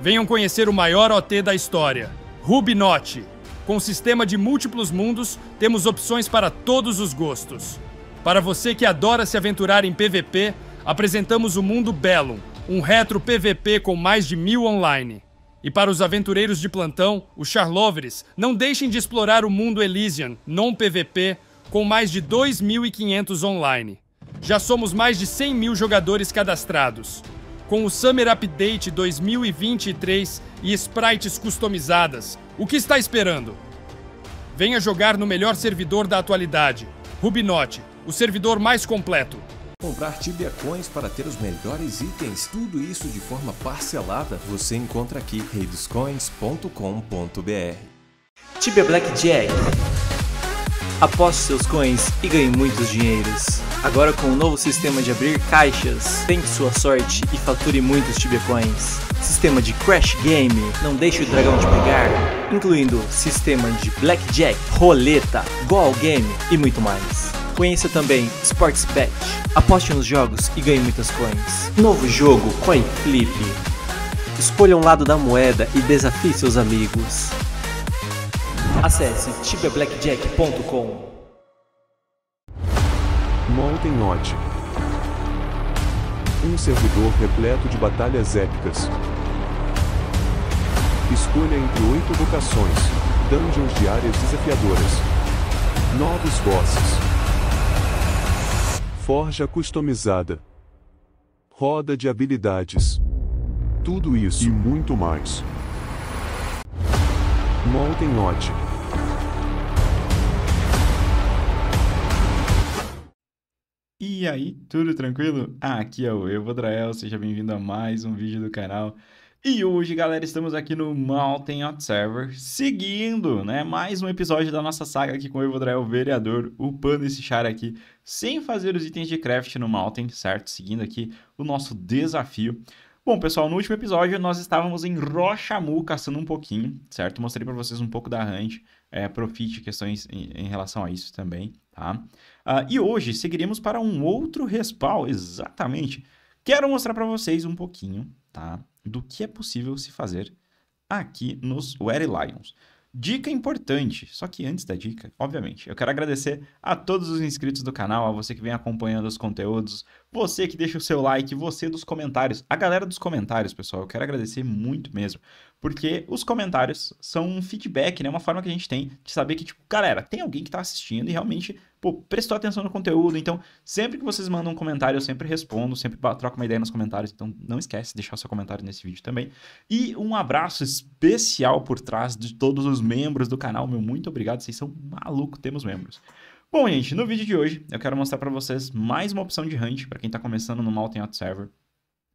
Venham conhecer o maior OT da história, Rubinot. Com sistema de múltiplos mundos, temos opções para todos os gostos. Para você que adora se aventurar em PVP, apresentamos o mundo Bellum, um retro PVP com mais de mil online. E para os aventureiros de plantão, os Charlovers, não deixem de explorar o mundo Elysian, non-PVP, com mais de 2.500 online. Já somos mais de 100 mil jogadores cadastrados com o Summer Update 2023 e sprites customizadas. O que está esperando? Venha jogar no melhor servidor da atualidade, Rubinote, o servidor mais completo. Comprar Tibia Coins para ter os melhores itens, tudo isso de forma parcelada, você encontra aqui reidoscoins.com.br. Tibia Blackjack aposte seus coins e ganhe muitos dinheiros. Agora com o novo sistema de abrir caixas, tente sua sorte e fature muitos coins. Sistema de Crash Game, não deixe o dragão te pegar, incluindo sistema de Blackjack, Roleta, Goal Game e muito mais. Conheça também sports bet. aposte nos jogos e ganhe muitas coins. Novo jogo, Coin Flip. Escolha um lado da moeda e desafie seus amigos. Acesse tibeblackjack.com. Mountain Odd. Um servidor repleto de batalhas épicas. Escolha entre oito vocações, dungeons de áreas desafiadoras, novos bosses, forja customizada, roda de habilidades. Tudo isso e muito mais. Molten Odd. E aí, tudo tranquilo? Ah, aqui é o Eu Vodrael, seja bem-vindo a mais um vídeo do canal. E hoje, galera, estamos aqui no Mountain Observer, seguindo, né, mais um episódio da nossa saga aqui com o Evodrael Vereador, upando esse char aqui, sem fazer os itens de craft no Mountain, certo? Seguindo aqui o nosso desafio. Bom, pessoal, no último episódio nós estávamos em Rochamu caçando um pouquinho, certo? Mostrei para vocês um pouco da hunt, é, profit, questões em, em relação a isso também, tá? Uh, e hoje seguiremos para um outro respawn, exatamente. Quero mostrar para vocês um pouquinho tá, do que é possível se fazer aqui nos Wary Lions. Dica importante, só que antes da dica, obviamente, eu quero agradecer a todos os inscritos do canal, a você que vem acompanhando os conteúdos, você que deixa o seu like, você dos comentários, a galera dos comentários, pessoal, eu quero agradecer muito mesmo, porque os comentários são um feedback, né, uma forma que a gente tem de saber que, tipo, galera, tem alguém que tá assistindo e realmente pô, prestou atenção no conteúdo. Então, sempre que vocês mandam um comentário, eu sempre respondo, sempre troco uma ideia nos comentários. Então, não esquece de deixar seu comentário nesse vídeo também. E um abraço especial por trás de todos os membros do canal, meu. Muito obrigado, vocês são maluco, temos membros. Bom, gente, no vídeo de hoje eu quero mostrar para vocês mais uma opção de hunt para quem está começando no Mountain Hot Server.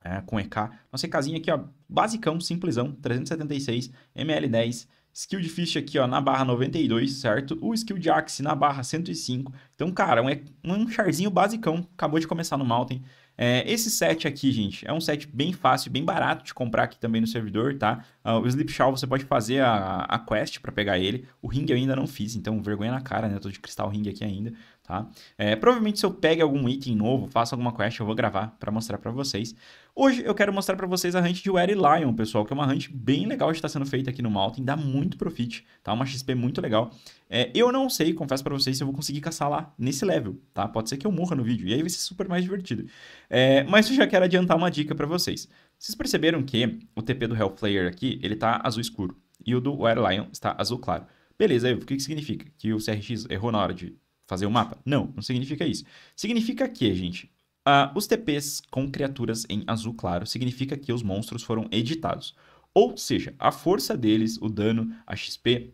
É, com EK. Nossa EKzinha aqui, ó, basicão, simplesão, 376, ML10, Skill de Fish aqui, ó, na barra 92, certo? O skill de Axe na barra 105. Então, cara, um, é um charzinho basicão. Acabou de começar no Mountain. É, esse set aqui, gente, é um set bem fácil, bem barato de comprar aqui também no servidor, tá? Uh, o Sleep Shaw você pode fazer a, a quest para pegar ele. O Ring eu ainda não fiz, então vergonha na cara, né? Eu tô de Cristal Ring aqui ainda, tá? É, provavelmente se eu pegue algum item novo, faça alguma quest, eu vou gravar para mostrar para vocês. Hoje eu quero mostrar para vocês a hunt de Wery Lion, pessoal, que é uma hunt bem legal de estar sendo feita aqui no Mountain, dá muito profit, tá? Uma XP muito legal. É, eu não sei, confesso para vocês, se eu vou conseguir caçar lá nesse level, tá? Pode ser que eu morra no vídeo, e aí vai ser super mais divertido. É, mas eu já quero adiantar uma dica para vocês. Vocês perceberam que o TP do Hellflayer aqui, ele tá azul escuro, e o do Wery Lion está azul claro. Beleza, o que, que significa? Que o CRX errou na hora de fazer o mapa? Não, não significa isso. Significa que, gente, Uh, os TPs com criaturas em azul claro significa que os monstros foram editados. Ou seja, a força deles, o dano, a XP,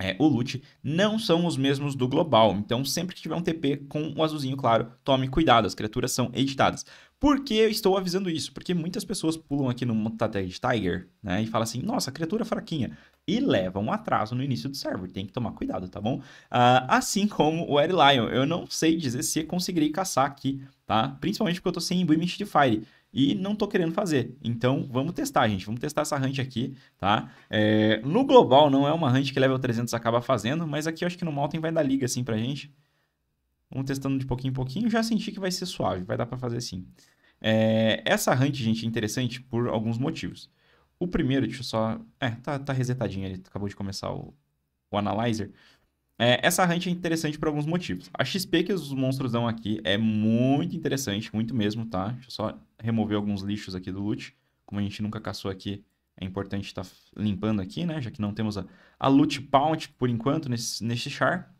é, o loot, não são os mesmos do global. Então, sempre que tiver um TP com o azulzinho claro, tome cuidado, as criaturas são editadas. Por que eu estou avisando isso? Porque muitas pessoas pulam aqui no Mutatag Tiger né, e falam assim: nossa, criatura fraquinha e leva um atraso no início do server. Tem que tomar cuidado, tá bom? Uh, assim como o Airlion. Eu não sei dizer se conseguirei caçar aqui, tá? Principalmente porque eu tô sem Imbuimento de Fire e não tô querendo fazer. Então, vamos testar, gente. Vamos testar essa hunt aqui, tá? É, no global, não é uma hunt que level 300 acaba fazendo, mas aqui eu acho que no Mountain vai dar liga, assim, pra gente. Vamos testando de pouquinho em pouquinho. Já senti que vai ser suave, vai dar pra fazer assim. É, essa hunt, gente, é interessante por alguns motivos. O primeiro, deixa eu só. É, tá, tá resetadinho ele acabou de começar o, o Analyzer. É, essa hunt é interessante por alguns motivos. A XP que os monstros dão aqui é muito interessante, muito mesmo, tá? Deixa eu só remover alguns lixos aqui do loot. Como a gente nunca caçou aqui, é importante estar tá limpando aqui, né? Já que não temos a, a loot pound por enquanto nesse, nesse char.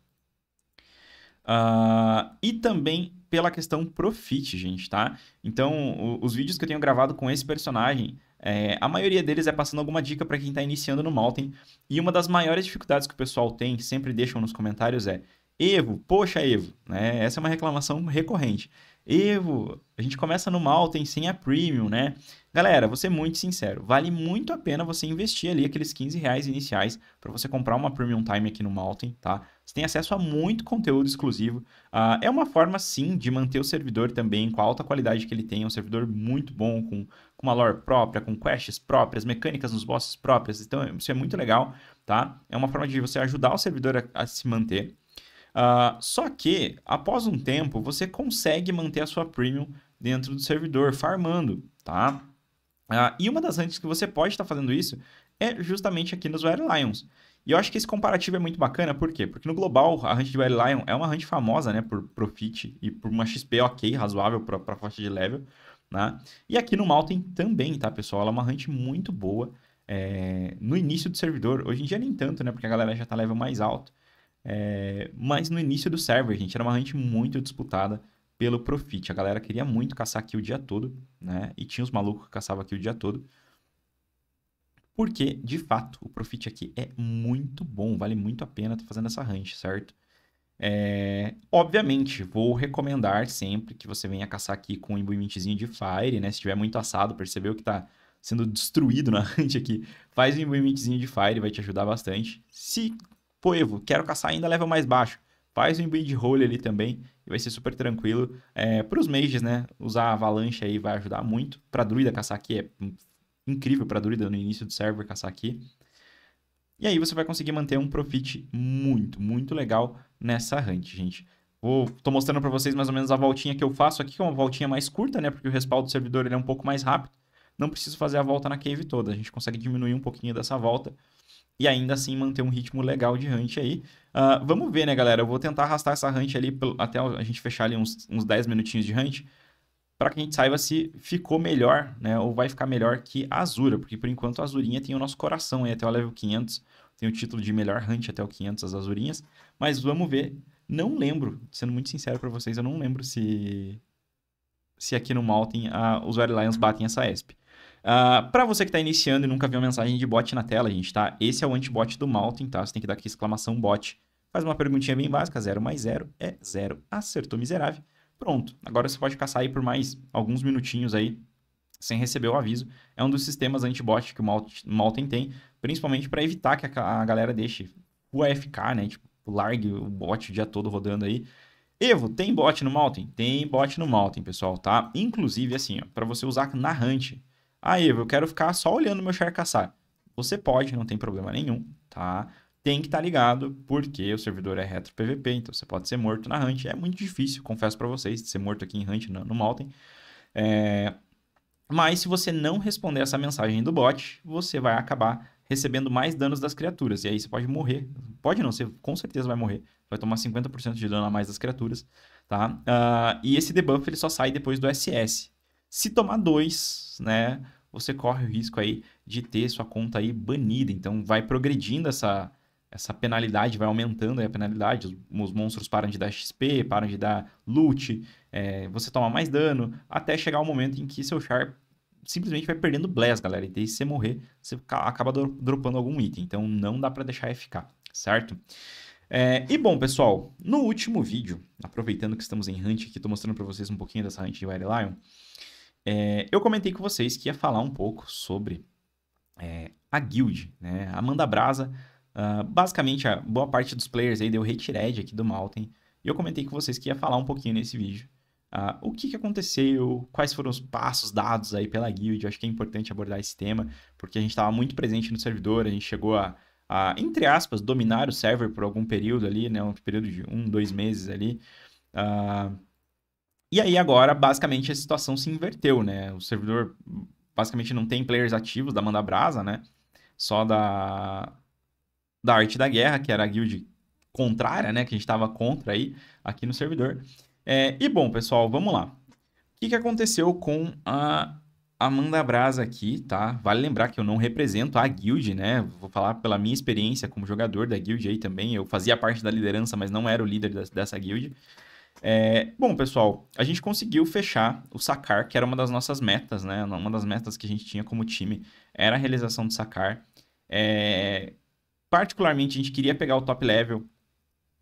Uh, e também pela questão profit, gente, tá? Então, o, os vídeos que eu tenho gravado com esse personagem é, a maioria deles é passando alguma dica para quem está iniciando no Malten. E uma das maiores dificuldades que o pessoal tem, que sempre deixam nos comentários, é Evo, poxa Evo, né? Essa é uma reclamação recorrente. Evo, A gente começa no mal, tem a premium, né? Galera, vou ser muito sincero, vale muito a pena você investir ali aqueles 15 reais iniciais para você comprar uma Premium Time aqui no Malten, tá? Você tem acesso a muito conteúdo exclusivo. Uh, é uma forma, sim, de manter o servidor também com a alta qualidade que ele tem. É um servidor muito bom, com, com uma lore própria, com quests próprias, mecânicas nos bosses próprias. Então, isso é muito legal, tá? É uma forma de você ajudar o servidor a, a se manter. Uh, só que, após um tempo, você consegue manter a sua premium dentro do servidor, farmando, tá? Uh, e uma das antes que você pode estar tá fazendo isso é justamente aqui nos Wire Lions. E eu acho que esse comparativo é muito bacana, por quê? Porque no global, a range de Wire Lion é uma range famosa, né, por profit e por uma XP ok, razoável para a faixa de level, né? E aqui no Mountain também, tá, pessoal? Ela é uma range muito boa é... no início do servidor. Hoje em dia nem tanto, né, porque a galera já está level mais alto. É, mas no início do server, gente, era uma rank muito disputada pelo Profit. A galera queria muito caçar aqui o dia todo, né? E tinha os malucos que caçavam aqui o dia todo. Porque, de fato, o Profit aqui é muito bom, vale muito a pena estar tá fazendo essa ranch, certo? É, obviamente, vou recomendar sempre que você venha caçar aqui com um imbuimentzinho de Fire, né? Se tiver muito assado, percebeu que está sendo destruído na ranch aqui, faz um imbuimentzinho de Fire, vai te ajudar bastante. Se Poevo, quero caçar ainda level mais baixo. Faz um bid roll ali também e vai ser super tranquilo. É, para os mages, né? Usar a avalanche aí vai ajudar muito. Para druida caçar aqui é incrível para druida no início do server caçar aqui. E aí você vai conseguir manter um profit muito, muito legal nessa hunt, gente. Vou, tô mostrando para vocês mais ou menos a voltinha que eu faço aqui, que é uma voltinha mais curta, né? Porque o respaldo do servidor ele é um pouco mais rápido. Não preciso fazer a volta na cave toda, a gente consegue diminuir um pouquinho dessa volta e ainda assim manter um ritmo legal de hunt aí. Uh, vamos ver, né, galera? Eu vou tentar arrastar essa hunt ali até a gente fechar ali uns, uns 10 minutinhos de hunt para que a gente saiba se ficou melhor, né, ou vai ficar melhor que a Azura, porque por enquanto a Azurinha tem o nosso coração aí até o level 500, tem o título de melhor hunt até o 500 as Azurinhas, mas vamos ver. Não lembro, sendo muito sincero para vocês, eu não lembro se se aqui no Mountain a, ah, os Red Lions batem essa ESP. Uh, ah, para você que está iniciando e nunca viu uma mensagem de bot na tela, gente, tá? Esse é o antibot do Maltin, tá? Você tem que dar aqui exclamação bot. Faz uma perguntinha bem básica, 0 mais 0 é 0. Acertou, miserável. Pronto. Agora você pode caçar aí por mais alguns minutinhos aí, sem receber o aviso. É um dos sistemas antibot que o Maltin tem, principalmente para evitar que a, galera deixe o AFK, né? Tipo, largue o bot o dia todo rodando aí. Evo, tem bot no Maltin? Tem bot no Maltin, pessoal, tá? Inclusive, assim, ó, para você usar na Hunt, ah, Ivo, eu quero ficar só olhando meu share caçar. Você pode, não tem problema nenhum, tá? Tem que estar tá ligado, porque o servidor é retro PVP, então você pode ser morto na Hunt. É muito difícil, confesso para vocês, ser morto aqui em Hunt, no, no É... Mas se você não responder essa mensagem do bot, você vai acabar recebendo mais danos das criaturas. E aí você pode morrer. Pode não, você com certeza vai morrer. Vai tomar 50% de dano a mais das criaturas, tá? Uh, e esse debuff ele só sai depois do SS. Se tomar dois, né, você corre o risco aí de ter sua conta aí banida. Então vai progredindo essa essa penalidade, vai aumentando aí a penalidade. Os, os monstros param de dar XP, param de dar loot, é, você toma mais dano, até chegar o momento em que seu char simplesmente vai perdendo bless, galera. E daí se você morrer, você acaba dropando algum item. Então não dá para deixar FK, certo? É, e bom, pessoal, no último vídeo, aproveitando que estamos em Hunt aqui, tô mostrando para vocês um pouquinho dessa Hunt de Wire Lion. É, eu comentei com vocês que ia falar um pouco sobre é, a guild, né? A Manda Brasa, uh, ah, basicamente a boa parte dos players aí deu retired aqui do Mountain. E eu comentei com vocês que ia falar um pouquinho nesse vídeo. Uh, o que, que aconteceu, quais foram os passos dados aí pela guild, eu acho que é importante abordar esse tema, porque a gente estava muito presente no servidor, a gente chegou a, a, entre aspas, dominar o server por algum período ali, né, um período de um, dois meses ali, uh, e aí agora, basicamente, a situação se inverteu, né? O servidor basicamente não tem players ativos da Mandabrasa, né? Só da, da Arte da Guerra, que era a guild contrária, né? Que a gente estava contra aí, aqui no servidor. É, e bom, pessoal, vamos lá. O que, que aconteceu com a Amanda Brasa aqui, tá? Vale lembrar que eu não represento a guild, né? Vou falar pela minha experiência como jogador da guild aí também. Eu fazia parte da liderança, mas não era o líder dessa guild. É, bom, pessoal, a gente conseguiu fechar o sacar, que era uma das nossas metas, né? Uma das metas que a gente tinha como time era a realização do sacar. É, particularmente, a gente queria pegar o top level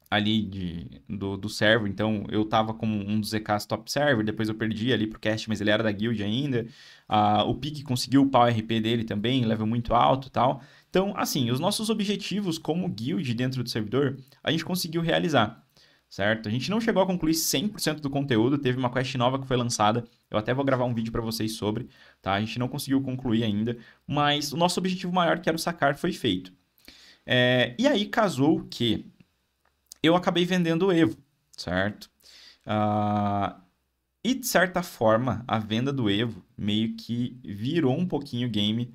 ali de, do, do server, então eu tava como um dos EKs top server, depois eu perdi ali pro cast, mas ele era da guild ainda. Ah, o Pique conseguiu upar o RP dele também, level muito alto e tal. Então, assim, os nossos objetivos como guild dentro do servidor, a gente conseguiu realizar certo? A gente não chegou a concluir 100% do conteúdo, teve uma quest nova que foi lançada, eu até vou gravar um vídeo para vocês sobre, tá? A gente não conseguiu concluir ainda, mas o nosso objetivo maior, que era o sacar, foi feito. É, e aí casou que eu acabei vendendo o Evo, certo? Uh, e de certa forma, a venda do Evo meio que virou um pouquinho o game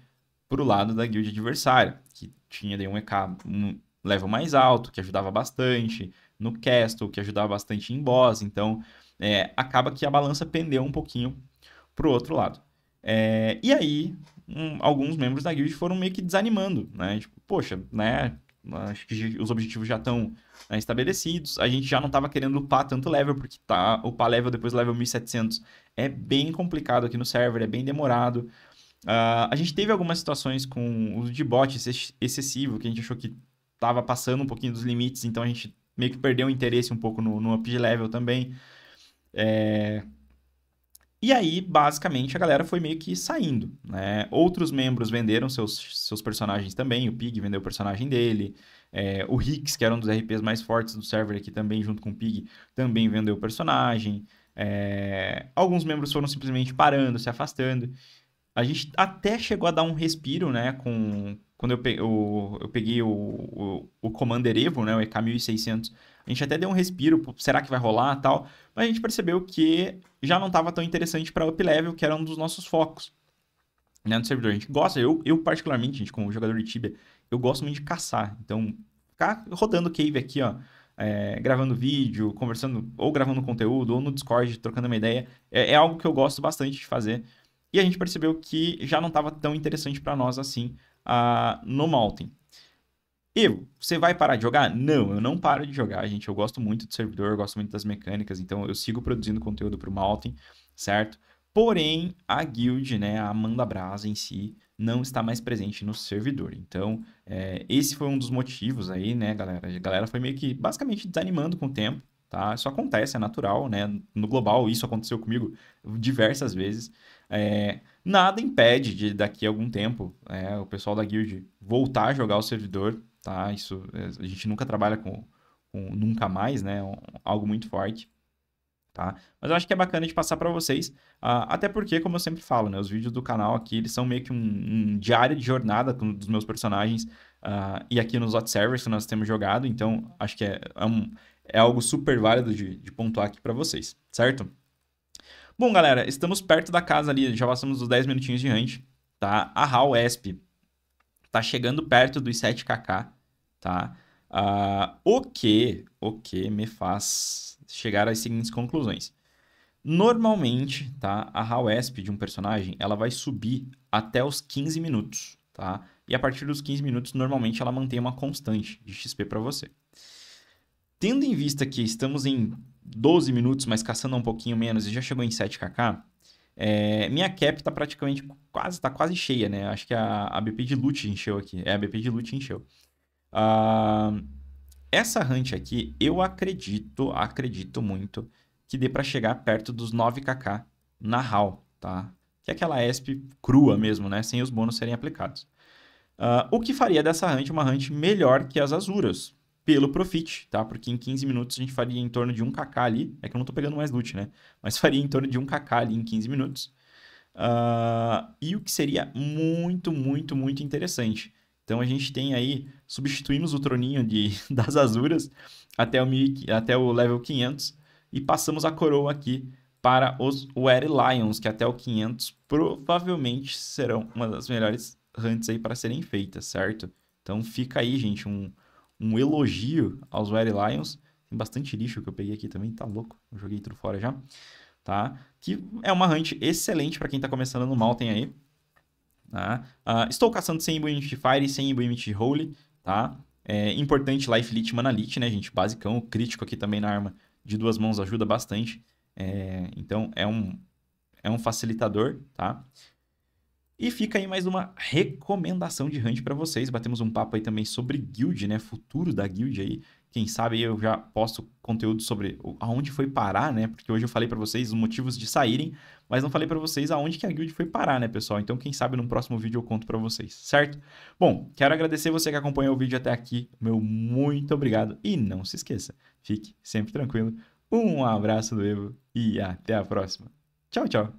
pro lado da guild adversária, que tinha daí um EK um level mais alto, que ajudava bastante, no Castle, que ajudava bastante em boss. Então, é, acaba que a balança pendeu um pouquinho pro outro lado. É, e aí, um, alguns membros da guild foram meio que desanimando, né? Tipo, poxa, né? Acho que os objetivos já estão né, estabelecidos. A gente já não estava querendo upar tanto level, porque tá, upar level depois do level 1700 é bem complicado aqui no server, é bem demorado. Uh, a gente teve algumas situações com o de bot excessivo, que a gente achou que tava passando um pouquinho dos limites, então a gente meio que perdeu o interesse um pouco no, no up de level também. É... E aí, basicamente, a galera foi meio que saindo, né? Outros membros venderam seus, seus personagens também, o Pig vendeu o personagem dele, é, o Hicks, que era um dos RPs mais fortes do server aqui também, junto com o Pig, também vendeu o personagem. É, alguns membros foram simplesmente parando, se afastando. A gente até chegou a dar um respiro, né, com, quando eu peguei o, eu peguei o, o, o Commander Evo, né, o EK1600, a gente até deu um respiro, será que vai rolar tal, mas a gente percebeu que já não estava tão interessante para level, que era um dos nossos focos né, no servidor. A gente gosta, eu, eu particularmente, gente, como jogador de Tibia, eu gosto muito de caçar, então ficar rodando cave aqui, ó, é, gravando vídeo, conversando, ou gravando conteúdo, ou no Discord, trocando uma ideia, é, é algo que eu gosto bastante de fazer, e a gente percebeu que já não estava tão interessante para nós assim no Malten. Eu, você vai parar de jogar? Não, eu não paro de jogar, gente. Eu gosto muito do servidor, eu gosto muito das mecânicas, então eu sigo produzindo conteúdo para o Malten, certo? Porém, a guild, né, a Amanda Brasa em si, não está mais presente no servidor. Então, é, esse foi um dos motivos aí, né, galera? A galera foi meio que basicamente desanimando com o tempo. Tá? Isso acontece, é natural, né? No global, isso aconteceu comigo diversas vezes. É, nada impede de daqui a algum tempo é, o pessoal da guild voltar a jogar o servidor, tá? Isso a gente nunca trabalha com, com nunca mais, né? É algo muito forte, tá? Mas eu acho que é bacana de passar para vocês, uh, até porque, como eu sempre falo, né? Os vídeos do canal aqui eles são meio que um, um diário de jornada dos meus personagens. Uh, e aqui nos hot servers que nós temos jogado, então acho que é, é um, é algo super válido de, de pontuar aqui para vocês, certo? Bom, galera, estamos perto da casa ali, já passamos dos 10 minutinhos de range, tá? A HAL ESP tá chegando perto dos 7kk, tá? Uh, o que, o que me faz chegar às seguintes conclusões. Normalmente, tá? A HAL ESP de um personagem, ela vai subir até os 15 minutos, tá? E a partir dos 15 minutos, normalmente ela mantém uma constante de XP para você. Tendo em vista que estamos em 12 minutos, mas caçando um pouquinho menos e já chegou em 7kk, é, minha cap está praticamente quase, tá quase cheia, né? Acho que a, a BP de loot encheu aqui. É, a BP de loot encheu. Uh, essa hunt aqui, eu acredito, acredito muito que dê para chegar perto dos 9kk na HAL, tá? Que é aquela ESP crua mesmo, né? Sem os bônus serem aplicados. Uh, o que faria dessa hunt uma hunt melhor que as Azuras, pelo Profit, tá? Porque em 15 minutos a gente faria em torno de 1kk ali. É que eu não estou pegando mais loot, né? Mas faria em torno de 1kk ali em 15 minutos. Uh, e o que seria muito, muito, muito interessante. Então a gente tem aí, substituímos o troninho de, das Azuras até o, até o level 500 e passamos a coroa aqui para os Were Lions, que até o 500 provavelmente serão uma das melhores hunts aí para serem feitas, certo? Então fica aí, gente, um, um elogio aos Weary Lions. Tem bastante lixo que eu peguei aqui também, tá louco. Eu joguei tudo fora já, tá? Que é uma hunt excelente para quem tá começando no Mountain aí. Tá? Uh, estou caçando sem Imbuimit Fire e sem Imbuimit Holy, tá? É importante Life Leech Mana Leech, né, gente? Basicão, crítico aqui também na arma de duas mãos ajuda bastante. É, então, é um, é um facilitador, tá? E fica aí mais uma recomendação de Hunt para vocês. Batemos um papo aí também sobre guild, né? Futuro da guild aí. Quem sabe eu já posto conteúdo sobre aonde foi parar, né? Porque hoje eu falei para vocês os motivos de saírem, mas não falei para vocês aonde que a guild foi parar, né, pessoal? Então, quem sabe no próximo vídeo eu conto para vocês, certo? Bom, quero agradecer você que acompanhou o vídeo até aqui. Meu muito obrigado e não se esqueça, fique sempre tranquilo. Um abraço do Evo e até a próxima. Tchau, tchau.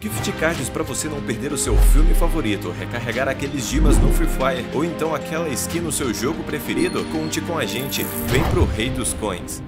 Gift cards para você não perder o seu filme favorito, recarregar aqueles dimas no Free Fire ou então aquela skin no seu jogo preferido? Conte com a gente, vem pro Rei dos Coins!